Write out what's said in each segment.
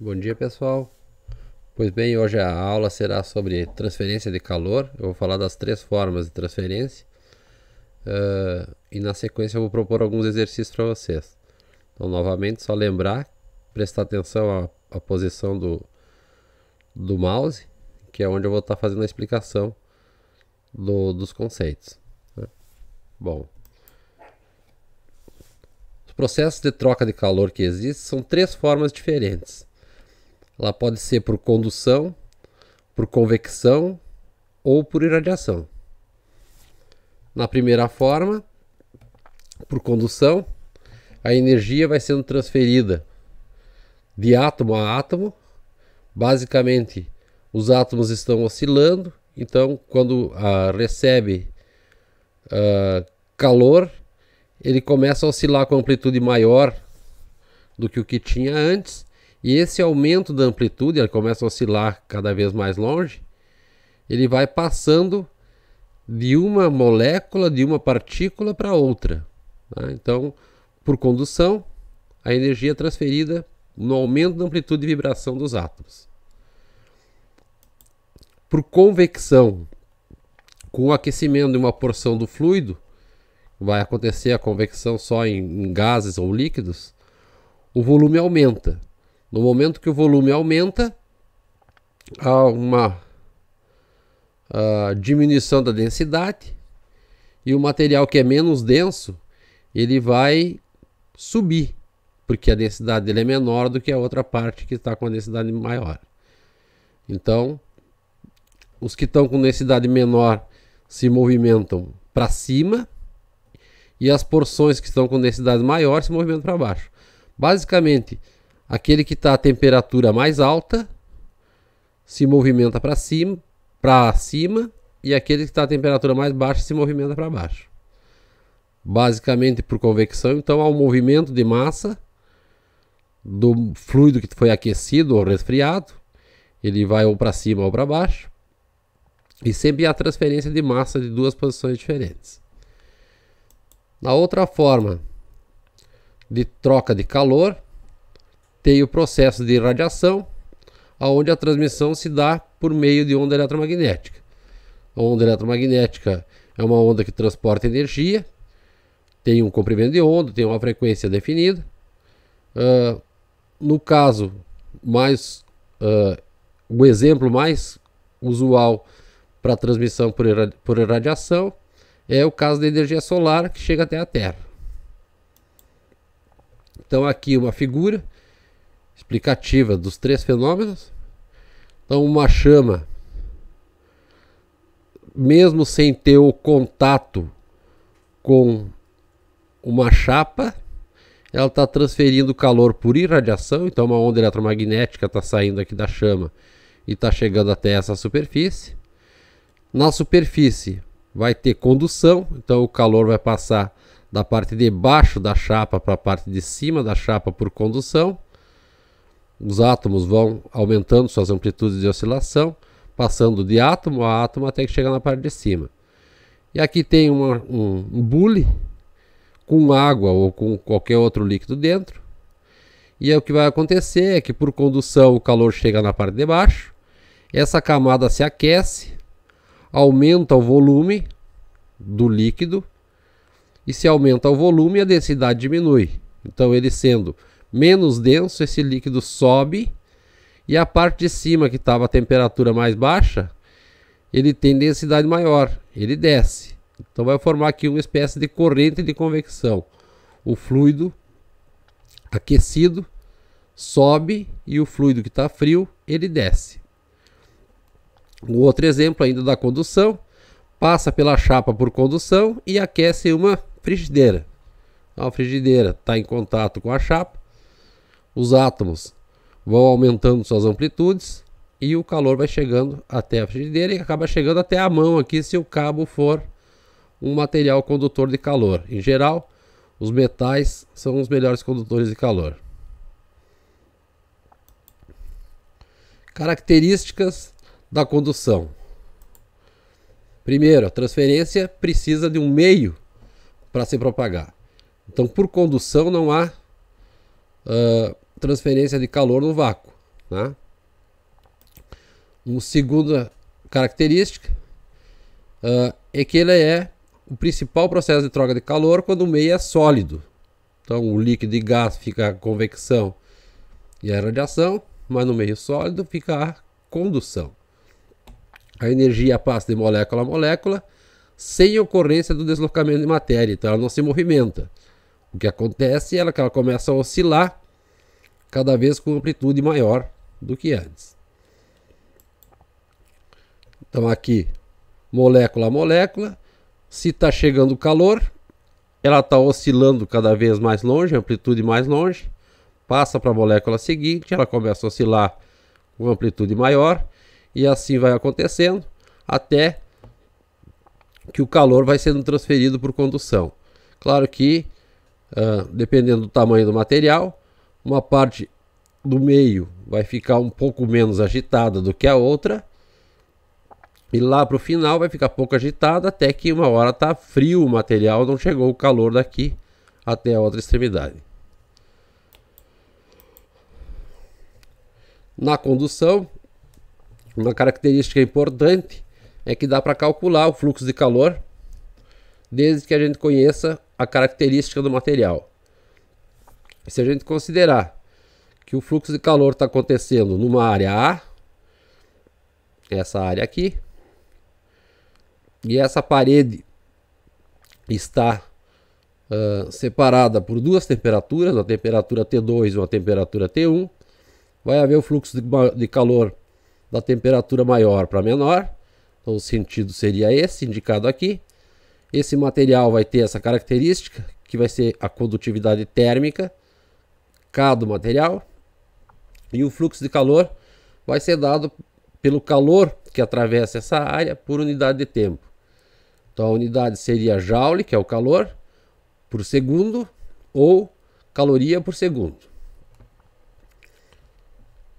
Bom dia, pessoal. Pois bem, hoje a aula será sobre transferência de calor. Eu vou falar das três formas de transferência. Uh, e na sequência eu vou propor alguns exercícios para vocês. Então, novamente, só lembrar, prestar atenção à, à posição do, do mouse, que é onde eu vou estar tá fazendo a explicação do, dos conceitos. Né? Bom, os processos de troca de calor que existem são três formas diferentes ela pode ser por condução, por convecção ou por irradiação. Na primeira forma, por condução, a energia vai sendo transferida de átomo a átomo. Basicamente, os átomos estão oscilando, então, quando ah, recebe ah, calor, ele começa a oscilar com amplitude maior do que o que tinha antes, e esse aumento da amplitude, ela começa a oscilar cada vez mais longe, ele vai passando de uma molécula, de uma partícula para outra. Tá? Então, por condução, a energia é transferida no aumento da amplitude de vibração dos átomos. Por convecção, com o aquecimento de uma porção do fluido, vai acontecer a convecção só em, em gases ou líquidos, o volume aumenta. No momento que o volume aumenta, há uma uh, diminuição da densidade e o material que é menos denso ele vai subir porque a densidade dele é menor do que a outra parte que está com a densidade maior. Então, os que estão com densidade menor se movimentam para cima e as porções que estão com densidade maior se movimentam para baixo. Basicamente, Aquele que está a temperatura mais alta se movimenta para cima, para cima e aquele que está a temperatura mais baixa se movimenta para baixo. Basicamente por convecção, então há um movimento de massa do fluido que foi aquecido ou resfriado, ele vai ou para cima ou para baixo, e sempre há transferência de massa de duas posições diferentes. Na outra forma de troca de calor, tem o processo de irradiação, aonde a transmissão se dá por meio de onda eletromagnética. A onda eletromagnética é uma onda que transporta energia, tem um comprimento de onda, tem uma frequência definida. Uh, no caso mais uh, ah, o exemplo mais usual para transmissão por, irra por irradiação é o caso da energia solar que chega até a Terra. Então aqui uma figura explicativa dos três fenômenos. Então, uma chama, mesmo sem ter o contato com uma chapa, ela está transferindo calor por irradiação, então uma onda eletromagnética está saindo aqui da chama e está chegando até essa superfície. Na superfície vai ter condução, então o calor vai passar da parte de baixo da chapa para a parte de cima da chapa por condução os átomos vão aumentando suas amplitudes de oscilação, passando de átomo a átomo até que chega na parte de cima. E aqui tem uma, um, um bule com água ou com qualquer outro líquido dentro. E é o que vai acontecer é que por condução o calor chega na parte de baixo, essa camada se aquece, aumenta o volume do líquido, e se aumenta o volume a densidade diminui. Então ele sendo menos denso, esse líquido sobe e a parte de cima que estava a temperatura mais baixa, ele tem densidade maior, ele desce. Então vai formar aqui uma espécie de corrente de convecção. O fluido aquecido sobe e o fluido que está frio ele desce. Um outro exemplo ainda da condução passa pela chapa por condução e aquece uma frigideira. a frigideira está em contato com a chapa, os átomos vão aumentando suas amplitudes e o calor vai chegando até a frigideira e acaba chegando até a mão aqui se o cabo for um material condutor de calor. Em geral, os metais são os melhores condutores de calor. Características da condução. Primeiro, a transferência precisa de um meio para se propagar. Então, por condução não há uh, transferência de calor no vácuo. Né? Uma segunda característica uh, é que ele é o principal processo de troca de calor quando o meio é sólido. Então o líquido e gás fica a convecção e a radiação, mas no meio sólido fica a condução. A energia passa de molécula a molécula sem ocorrência do deslocamento de matéria, então ela não se movimenta. O que acontece é que ela começa a oscilar cada vez com amplitude maior do que antes. Então aqui, molécula a molécula, se está chegando calor, ela está oscilando cada vez mais longe, amplitude mais longe, passa para a molécula seguinte, ela começa a oscilar com amplitude maior, e assim vai acontecendo até que o calor vai sendo transferido por condução. Claro que, uh, dependendo do tamanho do material, uma parte do meio vai ficar um pouco menos agitada do que a outra. E lá para o final vai ficar pouco agitada até que uma hora tá frio o material, não chegou o calor daqui até a outra extremidade. Na condução, uma característica importante é que dá para calcular o fluxo de calor desde que a gente conheça a característica do material. E se a gente considerar que o fluxo de calor está acontecendo numa área A, essa área aqui, e essa parede está uh, separada por duas temperaturas, uma temperatura T2 e uma temperatura T1, vai haver o fluxo de, de calor da temperatura maior para menor, então o sentido seria esse, indicado aqui. Esse material vai ter essa característica, que vai ser a condutividade térmica, K do material e o fluxo de calor vai ser dado pelo calor que atravessa essa área por unidade de tempo. Então a unidade seria joule, que é o calor, por segundo ou caloria por segundo.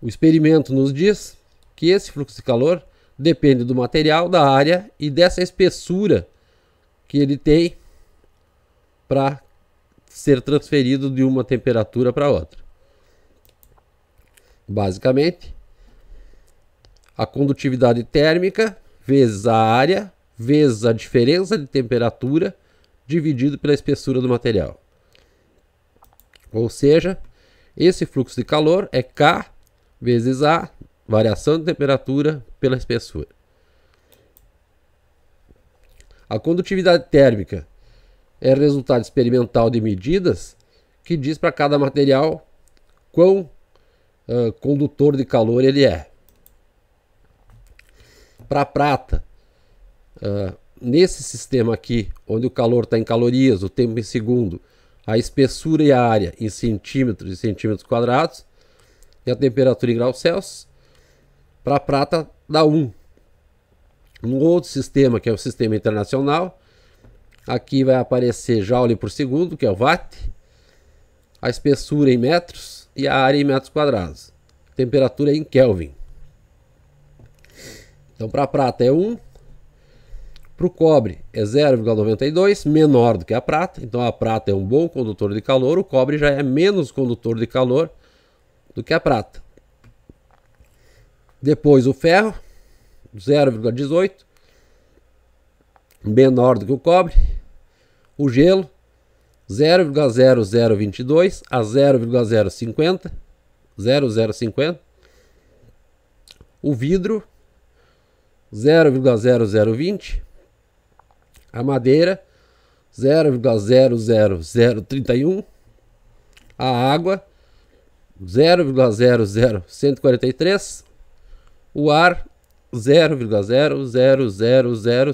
O experimento nos diz que esse fluxo de calor depende do material, da área e dessa espessura que ele tem para ser transferido de uma temperatura para outra. Basicamente, a condutividade térmica vezes a área vezes a diferença de temperatura dividido pela espessura do material. Ou seja, esse fluxo de calor é K vezes A, variação de temperatura pela espessura. A condutividade térmica é resultado experimental de medidas que diz para cada material quão uh, condutor de calor ele é. Para a prata, uh, nesse sistema aqui, onde o calor está em calorias, o tempo em segundo, a espessura e a área em centímetros e centímetros quadrados, e a temperatura em graus Celsius, para a prata dá 1. Um outro sistema, que é o sistema internacional, Aqui vai aparecer joule por segundo, que é o watt, a espessura em metros e a área em metros quadrados. Temperatura em Kelvin. Então para a prata é 1, para o cobre é 0,92, menor do que a prata. Então a prata é um bom condutor de calor, o cobre já é menos condutor de calor do que a prata. Depois o ferro, 0,18 menor do que o cobre, o gelo 0,0022 a 0,050, 0050, o vidro 0,0020, a madeira 0,00031, a água 0,00143, o ar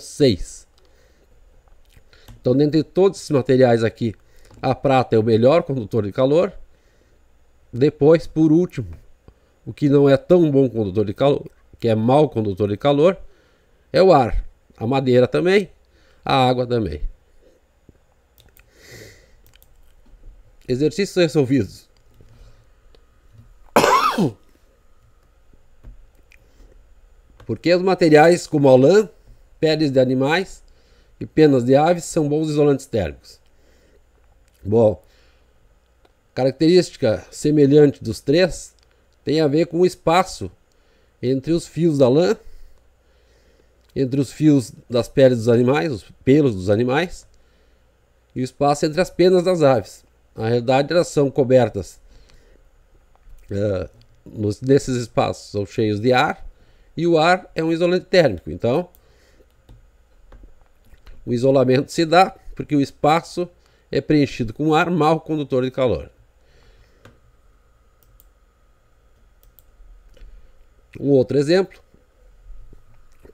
seis então, dentre todos esses materiais aqui, a prata é o melhor condutor de calor. Depois, por último, o que não é tão bom condutor de calor, que é mau condutor de calor, é o ar. A madeira também, a água também. Exercícios resolvidos. Porque os materiais como a lã, peles de animais, e penas de aves são bons isolantes térmicos. Bom, característica semelhante dos três tem a ver com o espaço entre os fios da lã, entre os fios das peles dos animais, os pelos dos animais, e o espaço entre as penas das aves. Na realidade, elas são cobertas eh, nos, nesses espaços, são cheios de ar, e o ar é um isolante térmico. Então, o isolamento se dá porque o espaço é preenchido com ar mal condutor de calor. Um outro exemplo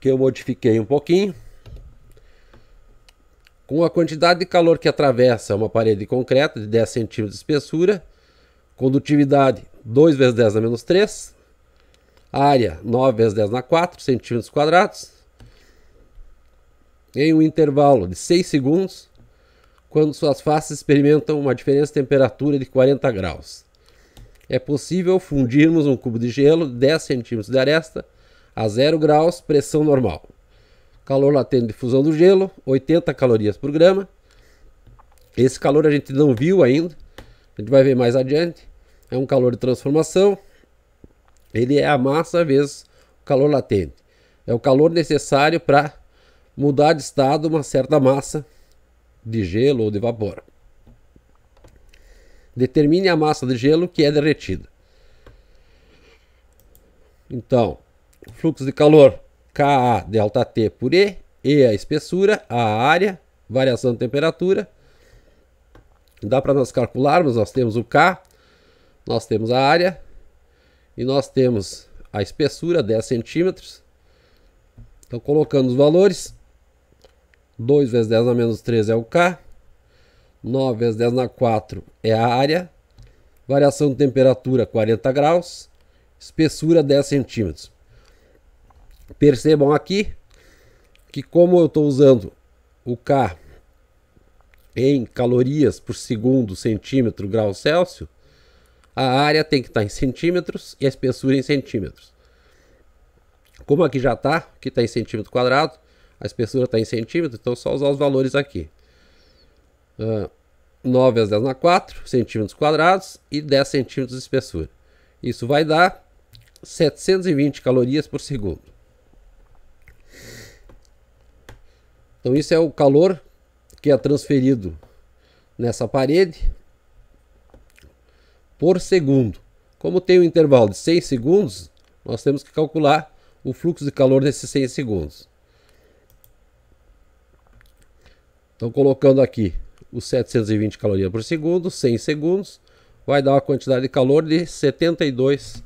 que eu modifiquei um pouquinho. Com a quantidade de calor que atravessa uma parede de concreto de 10 centímetros de espessura, condutividade 2 vezes 10 a menos 3, área 9 vezes 10 na 4 centímetros quadrados, em um intervalo de 6 segundos, quando suas faces experimentam uma diferença de temperatura de 40 graus. É possível fundirmos um cubo de gelo de 10 centímetros de aresta a 0 graus, pressão normal. Calor latente de fusão do gelo, 80 calorias por grama. Esse calor a gente não viu ainda, a gente vai ver mais adiante. É um calor de transformação, ele é a massa vezes o calor latente. É o calor necessário para mudar de estado uma certa massa de gelo ou de vapor. Determine a massa de gelo que é derretida. Então, fluxo de calor KA delta T por E, E a espessura, a área, variação de temperatura. Dá para nós calcularmos, nós temos o K, nós temos a área e nós temos a espessura 10 centímetros. Então colocando os valores, 2 vezes 10 na menos 3 é o K. 9 vezes 10 na 4 é a área. Variação de temperatura 40 graus. Espessura 10 centímetros. Percebam aqui que como eu estou usando o K em calorias por segundo centímetro grau Celsius, a área tem que estar tá em centímetros e a espessura em centímetros. Como aqui já está, que está em centímetro quadrado, a espessura está em centímetros, então só usar os valores aqui. Uh, ah, 9 às 10 na 4 centímetros quadrados e 10 centímetros de espessura. Isso vai dar 720 calorias por segundo. Então isso é o calor que é transferido nessa parede por segundo. Como tem um intervalo de 6 segundos, nós temos que calcular o fluxo de calor nesses 100 segundos. Então colocando aqui os 720 calorias por segundo, 100 segundos, vai dar uma quantidade de calor de 72.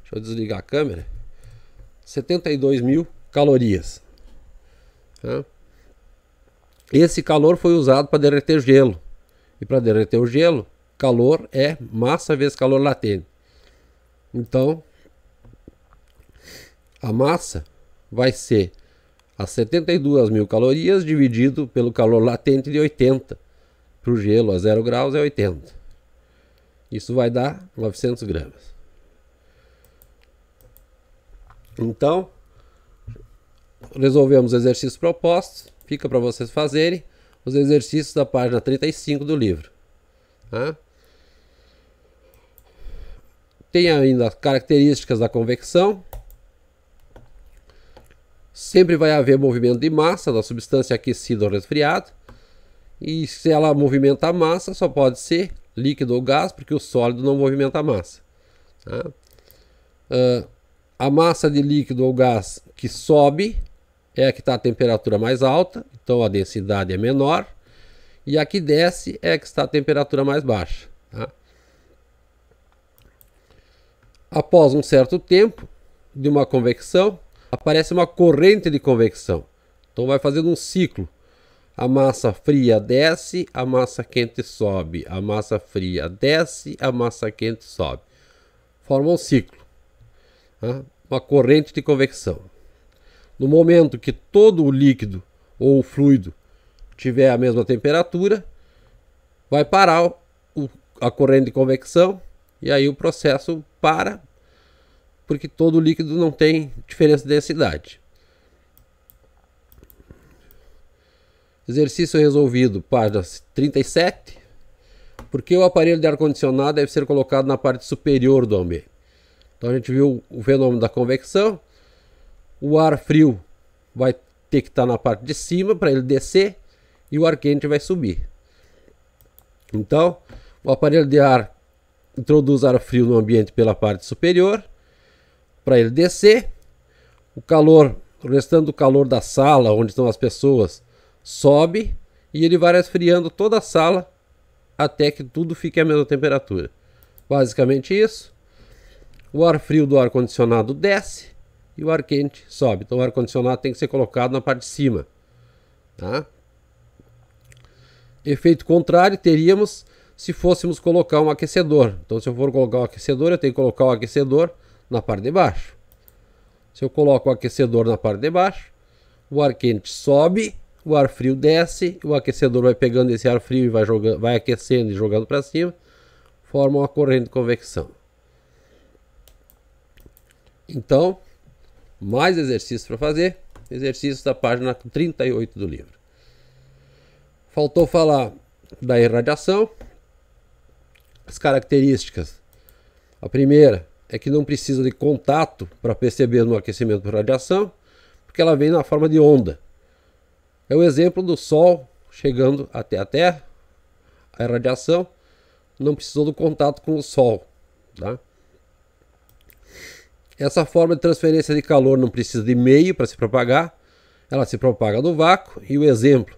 Deixa eu desligar a câmera. 72 mil calorias. Tá? Esse calor foi usado para derreter gelo. E para derreter o gelo, calor é massa vezes calor latente. Então, a massa vai ser a 72 mil calorias dividido pelo calor latente de 80. Para o gelo a 0 graus é 80. Isso vai dar 900 gramas. Então, resolvemos os exercícios propostos. Fica para vocês fazerem os exercícios da página 35 do livro. Tá? Tem ainda as características da convecção, Sempre vai haver movimento de massa da substância aquecida ou resfriada. E se ela movimenta a massa, só pode ser líquido ou gás, porque o sólido não movimenta a massa. Tá? Uh, a massa de líquido ou gás que sobe é a que está a temperatura mais alta, então a densidade é menor. E a que desce é a que está a temperatura mais baixa. Tá? Após um certo tempo de uma convecção, aparece uma corrente de convecção. Então vai fazendo um ciclo. A massa fria desce, a massa quente sobe. A massa fria desce, a massa quente sobe. Forma um ciclo. Tá? Uma corrente de convecção. No momento que todo o líquido ou o fluido tiver a mesma temperatura, vai parar o, a corrente de convecção e aí o processo para porque todo líquido não tem diferença de densidade. Exercício resolvido, página 37. Por que o aparelho de ar-condicionado deve ser colocado na parte superior do ambiente? Então a gente viu o fenômeno da convecção. O ar frio vai ter que estar na parte de cima para ele descer e o ar quente vai subir. Então, o aparelho de ar introduz ar frio no ambiente pela parte superior para ele descer. O calor, o restante do calor da sala onde estão as pessoas sobe e ele vai esfriando toda a sala até que tudo fique à mesma temperatura. Basicamente isso. O ar frio do ar condicionado desce e o ar quente sobe. Então o ar condicionado tem que ser colocado na parte de cima, tá? Efeito contrário teríamos se fôssemos colocar um aquecedor. Então se eu for colocar um aquecedor, eu tenho que colocar o um aquecedor na parte de baixo. Se eu coloco o aquecedor na parte de baixo, o ar quente sobe, o ar frio desce, o aquecedor vai pegando esse ar frio e vai, jogando, vai aquecendo e jogando para cima, forma uma corrente de convecção. Então, mais exercícios para fazer. Exercícios da página 38 do livro. Faltou falar da irradiação, as características. A primeira, é que não precisa de contato para perceber no aquecimento por radiação, porque ela vem na forma de onda. É o exemplo do Sol chegando até a Terra, a radiação não precisou do contato com o Sol. Tá? Essa forma de transferência de calor não precisa de meio para se propagar, ela se propaga no vácuo. E o exemplo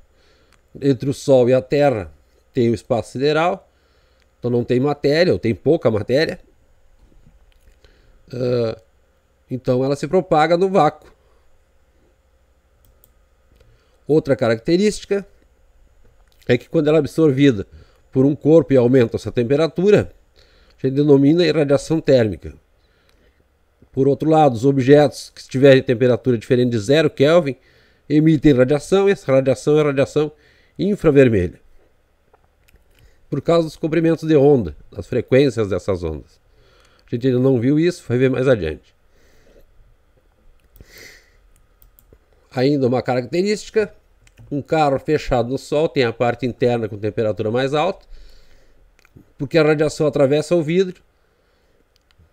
entre o Sol e a Terra tem o espaço sideral, então não tem matéria ou tem pouca matéria. Uh, então ela se propaga no vácuo. Outra característica é que quando ela é absorvida por um corpo e aumenta essa temperatura, a gente denomina irradiação térmica. Por outro lado, os objetos que estiverem em temperatura diferente de zero Kelvin emitem radiação, e essa radiação é radiação infravermelha. Por causa dos comprimentos de onda, das frequências dessas ondas. A gente ainda não viu isso, vai ver mais adiante. Ainda uma característica, um carro fechado no sol tem a parte interna com temperatura mais alta, porque a radiação atravessa o vidro,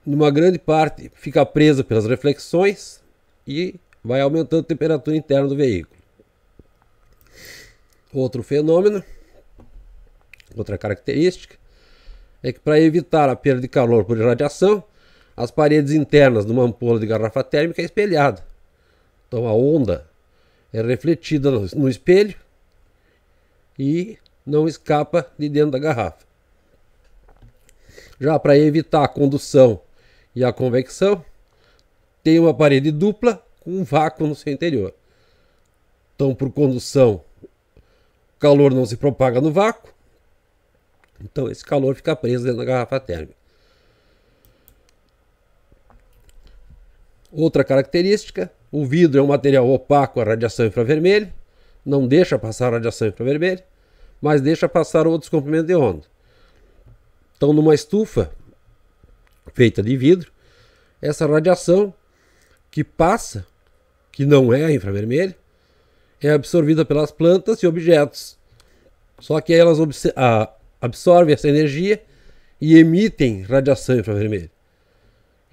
numa grande parte fica presa pelas reflexões e vai aumentando a temperatura interna do veículo. Outro fenômeno, outra característica, é que para evitar a perda de calor por irradiação, as paredes internas de uma ampola de garrafa térmica é espelhada. Então a onda é refletida no espelho e não escapa de dentro da garrafa. Já para evitar a condução e a convecção, tem uma parede dupla com um vácuo no seu interior. Então, por condução, o calor não se propaga no vácuo então esse calor fica preso dentro da garrafa térmica. Outra característica, o vidro é um material opaco à radiação infravermelha, não deixa passar a radiação infravermelha, mas deixa passar outros comprimentos de onda. Então numa estufa feita de vidro, essa radiação que passa, que não é infravermelha, é absorvida pelas plantas e objetos. Só que elas a, absorvem essa energia e emitem radiação infravermelha.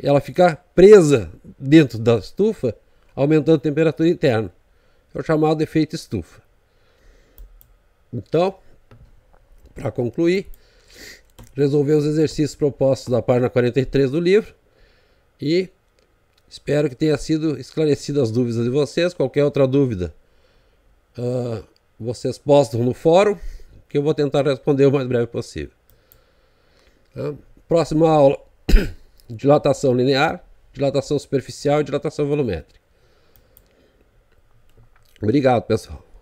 Ela fica presa dentro da estufa, aumentando a temperatura interna. É o chamado efeito estufa. Então, para concluir, resolver os exercícios propostos da página 43 do livro e espero que tenha sido esclarecidas as dúvidas de vocês. Qualquer outra dúvida, uh, vocês postam no fórum que eu vou tentar responder o mais breve possível. Tá? Próxima aula, dilatação linear, dilatação superficial e dilatação volumétrica. Obrigado, pessoal.